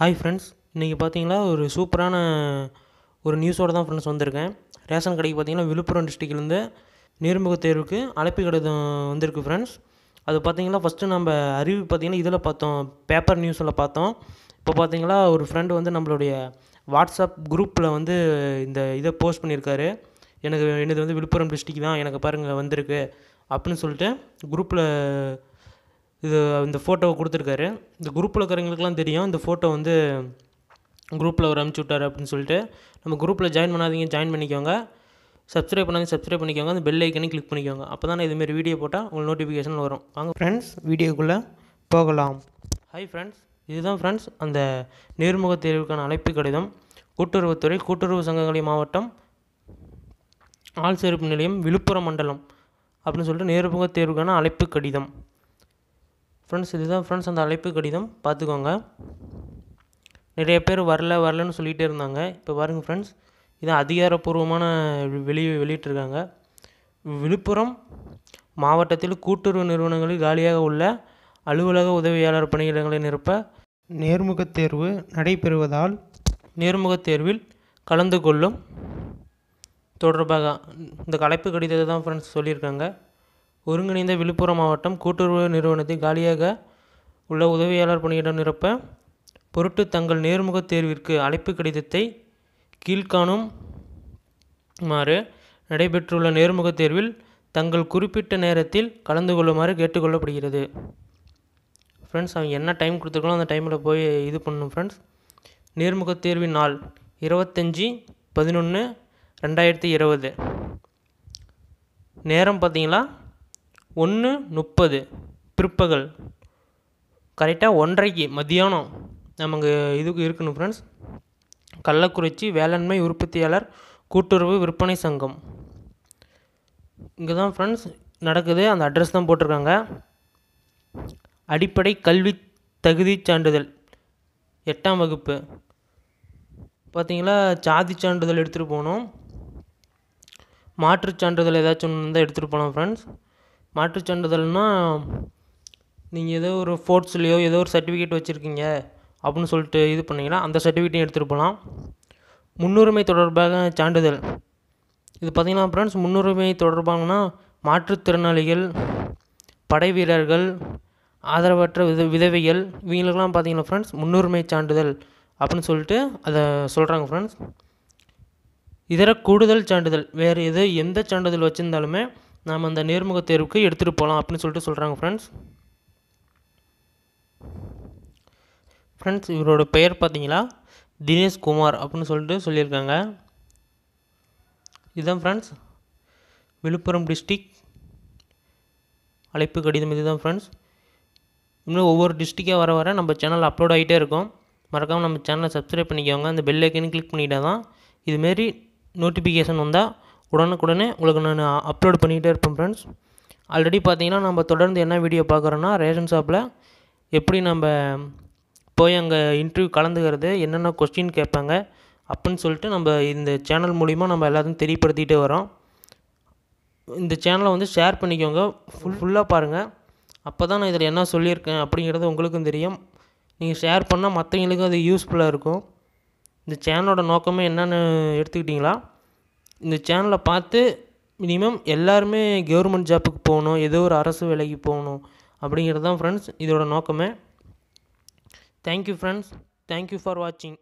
hi friends இன்றைக்கி பார்த்தீங்கன்னா ஒரு சூப்பரான ஒரு நியூஸோடு தான் ஃப்ரெண்ட்ஸ் வந்திருக்கேன் ரேஷன் கடைக்கு பார்த்தீங்கன்னா விழுப்புரம் டிஸ்ட்ரிக்ட்லேருந்து நேர்முக தேர்வுக்கு அழைப்பு கடிதம் வந்திருக்கு ஃப்ரெண்ட்ஸ் அது பார்த்திங்கன்னா ஃபஸ்ட்டு நம்ம அறிவு பார்த்திங்கன்னா இதில் பார்த்தோம் பேப்பர் நியூஸில் பார்த்தோம் இப்போ பார்த்திங்கன்னா ஒரு ஃப்ரெண்டு வந்து நம்மளுடைய வாட்ஸ்அப் குரூப்பில் வந்து இந்த இதை போஸ்ட் பண்ணியிருக்காரு எனக்கு என்னது வந்து விழுப்புரம் டிஸ்ட்ரிக் தான் எனக்கு பாருங்கள் வந்திருக்கு அப்படின்னு சொல்லிட்டு குரூப்பில் இது இந்த ஃபோட்டோவை கொடுத்துருக்காரு இந்த குரூப்பில் இருக்கிறவங்களுக்குலாம் தெரியும் இந்த ஃபோட்டோ வந்து குரூப்பில் ஒரு அனுப்பிச்சி விட்டார் அப்படின்னு சொல்லிட்டு நம்ம குரூப்பில் ஜாயின் பண்ணாதீங்க ஜாயின் பண்ணிக்கோங்க சப்ஸ்கிரைப் பண்ணாதீங்க சப்ஸ்கிரைப் பண்ணிக்கோங்க அந்த பெல் ஐக்கனையும் கிளிக் பண்ணிக்கோங்க அப்போ தான் இதுமாரி வீடியோ போட்டால் உங்களுக்கு நோட்டிஃபிகேஷன் வரும் வாங்க ஃப்ரெண்ட்ஸ் வீடியோக்குள்ளே போகலாம் ஹாய் ஃப்ரெண்ட்ஸ் இதுதான் ஃப்ரெண்ட்ஸ் அந்த நேர்முக தேர்வுக்கான அழைப்பு கடிதம் கூட்டுறவுத்துறை கூட்டுறவு சங்கங்களை மாவட்டம் ஆள் சேர்ப்பு நிலையம் விழுப்புரம் மண்டலம் அப்படின்னு சொல்லிட்டு நேர்முக தேர்வுக்கான அழைப்பு கடிதம் ஃப்ரெண்ட்ஸ் இதுதான் ஃப்ரெண்ட்ஸ் அந்த அழைப்பு கடிதம் பார்த்துக்கோங்க நிறைய பேர் வரல வரலன்னு சொல்லிகிட்டே இருந்தாங்க இப்போ பாருங்கள் ஃப்ரெண்ட்ஸ் இது அதிகாரப்பூர்வமான வெளி வெளியிட்டிருக்காங்க விழுப்புரம் மாவட்டத்தில் கூட்டுறவு நிறுவனங்களில் காலியாக உள்ள அலுவலக உதவியாளர் பணியிடங்களை நிரப்ப நேர்முகத் தேர்வு நடைபெறுவதால் நேர்முகத் தேர்வில் கலந்து கொள்ளும் தொடர்பாக இந்த கலைப்பு கடிதத்தை தான் ஃப்ரெண்ட்ஸ் சொல்லியிருக்காங்க ஒருங்கிணைந்த விழுப்புரம் மாவட்டம் கூட்டுறவு நிறுவனத்தில் காலியாக உள்ள உதவியாளர் பணியிடம் நிரப்ப பொருட்டு தங்கள் நேர்முகத் தேர்விற்கு அழைப்பு கடிதத்தை கீழ்காணும் மாறு நடைபெற்றுள்ள நேர்முகத் தேர்வில் தங்கள் குறிப்பிட்ட நேரத்தில் கலந்து கொள்ளுமாறு கேட்டுக்கொள்ளப்படுகிறது ஃப்ரெண்ட்ஸ் அவங்க என்ன டைம் கொடுத்துருக்கோம் அந்த டைமில் போய் இது பண்ணணும் ஃப்ரெண்ட்ஸ் நேர்முகத் தேர்வின் நாள் இருபத்தஞ்சி பதினொன்று ரெண்டாயிரத்தி இருபது நேரம் பார்த்தீங்களா ஒன்று முப்பது பிற்பகல் கரெக்டாக ஒன்றைக்கு மத்தியானம் நமக்கு இதுக்கு இருக்கணும் ஃப்ரெண்ட்ஸ் கள்ளக்குறிச்சி வேளாண்மை உற்பத்தியாளர் கூட்டுறவு விற்பனை சங்கம் இங்கே தான் ஃப்ரெண்ட்ஸ் நடக்குது அந்த அட்ரஸ் தான் போட்டிருக்காங்க அடிப்படை கல்வி தகுதி சான்றிதழ் எட்டாம் வகுப்பு பார்த்தீங்களா சாதி சான்றிதழ் எடுத்துகிட்டு போகணும் மாற்றுச் சான்றிதழ் ஏதாச்சும் ஒன்று இருந்தால் எடுத்துகிட்டு போகலாம் ஃப்ரெண்ட்ஸ் மாற்றுச் சான்றிதழ்னால் நீங்கள் ஏதோ ஒரு ஃபோர்ட்ஸ்லேயோ ஏதோ ஒரு சர்டிஃபிகேட் வச்சுருக்கீங்க அப்படின்னு சொல்லிட்டு இது பண்ணிங்கன்னா அந்த சர்டிஃபிகேட்டையும் எடுத்துகிட்டு போகலாம் முன்னுரிமை தொடர்பாக சான்றிதழ் இது பார்த்திங்கன்னா ஃப்ரெண்ட்ஸ் முன்னுரிமை தொடர்பாகனா மாற்றுத்திறனாளிகள் படை வீரர்கள் ஆதரவற்ற வித விதவைகள் இவங்களுக்கெல்லாம் பார்த்தீங்கன்னா ஃப்ரெண்ட்ஸ் முன்னுரிமை சான்றிதழ் அப்படின்னு சொல்லிட்டு அதை சொல்கிறாங்க ஃப்ரெண்ட்ஸ் இதர கூடுதல் சான்றிதழ் வேறு எது எந்த சான்றிதழ் வச்சுருந்தாலுமே நாம் அந்த நேர்முக தேர்வுக்கு எடுத்துகிட்டு போகலாம் அப்படின்னு சொல்லிட்டு சொல்கிறாங்க ஃப்ரெண்ட்ஸ் ஃப்ரெண்ட்ஸ் இவரோட பெயர் பார்த்தீங்களா குமார் அப்படின்னு சொல்லிட்டு சொல்லியிருக்காங்க இதுதான் ஃப்ரெண்ட்ஸ் விழுப்புரம் டிஸ்ட்ரிக் அழைப்பு கடிதம் இதுதான் ஃப்ரெண்ட்ஸ் இன்னும் ஒவ்வொரு டிஸ்ட்ரிக்காக வர வர நம்ம சேனல் அப்லோட் ஆகிட்டே இருக்கும் மறக்காமல் நம்ம சேனலை சப்ஸ்கிரைப் பண்ணிக்கோங்க அந்த பெல் ஐக்கனையும் கிளிக் பண்ணிட்டால் தான் இதுமாரி நோட்டிஃபிகேஷன் வந்தால் உடனுக்குடனே உங்களுக்கு நான் அப்லோட் பண்ணிக்கிட்டே இருப்பேன் ஃப்ரெண்ட்ஸ் ஆல்ரெடி பார்த்தீங்கன்னா நம்ம தொடர்ந்து என்ன வீடியோ பார்க்குறோன்னா ரேஷன் ஷாப்பில் எப்படி நம்ம போய் அங்கே இன்டர்வியூ கலந்துக்கிறது என்னென்ன கொஸ்டின் கேட்பாங்க அப்படின்னு சொல்லிட்டு நம்ம இந்த சேனல் மூலிமா நம்ம எல்லாத்தையும் தெரியப்படுத்திகிட்டே வரோம் இந்த சேனலை வந்து ஷேர் பண்ணிக்கோங்க ஃபுல் ஃபுல்லாக பாருங்கள் அப்போ தான் நான் இதில் என்ன சொல்லியிருக்கேன் அப்படிங்கிறது உங்களுக்கும் தெரியும் நீங்கள் ஷேர் பண்ணால் மற்றவங்களுக்கும் அது யூஸ்ஃபுல்லாக இருக்கும் இந்த சேனலோட நோக்கமே என்னென்னு எடுத்துக்கிட்டிங்களா இந்த சேனலை பார்த்து மினிமம் எல்லாருமே கவர்மெண்ட் ஜாப்புக்கு போகணும் ஏதோ ஒரு அரசு வேலைக்கு போகணும் அப்படிங்கிறது தான் ஃப்ரெண்ட்ஸ் இதோட நோக்கமே தேங்க்யூ ஃப்ரெண்ட்ஸ் தேங்க்யூ ஃபார் வாட்சிங்